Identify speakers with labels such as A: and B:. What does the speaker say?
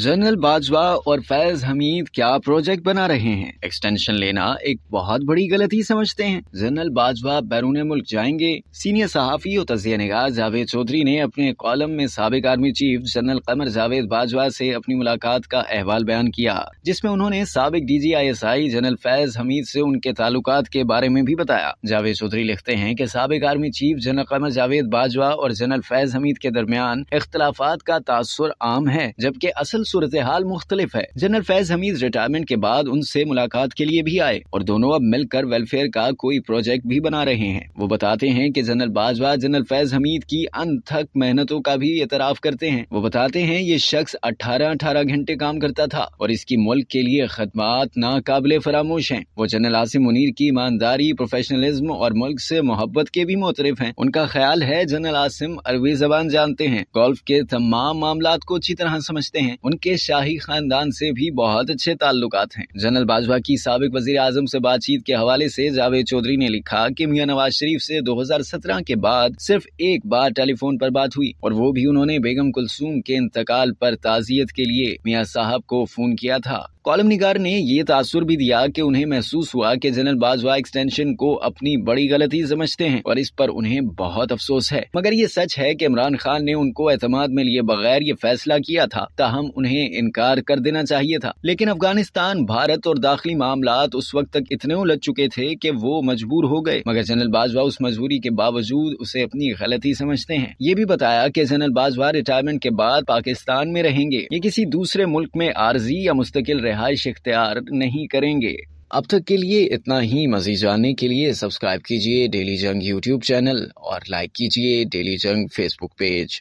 A: general Bajwa और फैज हमीद क्या project बना रहे हैं एक्सटेंशन लेना एक बहुत बड़ी गलती समझते हैं जनरल बाजवा बैरून मुल्क जाएंगे सीनियर सहाफी और तजिया निगार जावेद चौधरी ने अपने कॉलम में सबक army chief general Qamar Javed Bajwa से अपनी मुलाकात का अहवाल बयान किया जिसमे उन्होंने सबक D G I S I general Faiz Hameed ऐसी उनके ताल्लुक के बारे में भी बताया जावेद चौधरी लिखते हैं की सबक army chief general Qamar Javed Bajwa और जनरल फैज हमीद के दरमियान इख्तलाफात का तासर आम है जबकि असल दरअसल सूरत हाल मुख्तलिफ है जनरल फैज हमीद रिटायरमेंट के बाद उनसे मुलाकात के लिए भी आए और दोनों अब मिलकर वेलफेयर का कोई प्रोजेक्ट भी बना रहे हैं वो बताते हैं की जनरल बाजवा जनरल फैज हमीद की अनथक मेहनतों का भी एतराफ करते हैं वो बताते हैं ये शख्स अठारह अठारह घंटे काम करता था और इसकी मुल्क के लिए खदमात नाकबले फरामोश है वो जनरल आसिम मुनीर की ईमानदारी प्रोफेशनलिज्म और मुल्क से मोहब्बत के भी मोतरफ हैं उनका ख्याल है जनरल आसिम अरबी जबान जानते हैं गोल्फ के तमाम मामला को अच्छी तरह समझते हैं उनके शाही खानदान से भी बहुत अच्छे ताल्लुक हैं जनरल बाजवा की सबक वजी आजम से बातचीत के हवाले से जावेद चौधरी ने लिखा कि मियां नवाज शरीफ से 2017 के बाद सिर्फ एक बार टेलीफोन पर बात हुई और वो भी उन्होंने बेगम कुलसूम के इंतकाल पर ताजियत के लिए मियाँ साहब को फोन किया था कॉलम निगार ने ये तासुर भी दिया कि उन्हें महसूस हुआ कि जनरल बाजवा एक्सटेंशन को अपनी बड़ी गलती समझते हैं और इस पर उन्हें बहुत अफसोस है मगर ये सच है कि इमरान खान ने उनको एतमाद में लिए बगैर ये फैसला किया था ताहम उन्हें इनकार कर देना चाहिए था लेकिन अफगानिस्तान भारत और दाखिली मामला उस वक्त तक इतने उलझ चुके थे की वो मजबूर हो गए मगर जनरल बाजवा उस मजबूरी के बावजूद उसे अपनी गलती समझते हैं ये भी बताया की जनरल बाजवा रिटायरमेंट के बाद पाकिस्तान में रहेंगे ये किसी दूसरे मुल्क में आर्जी या मुस्तकिल रिहाइश इख्तियार नहीं करेंगे अब तक के लिए इतना ही मजीद जानने के लिए सब्सक्राइब कीजिए डेली जंग यूट्यूब चैनल और लाइक कीजिए डेली जंग फेसबुक पेज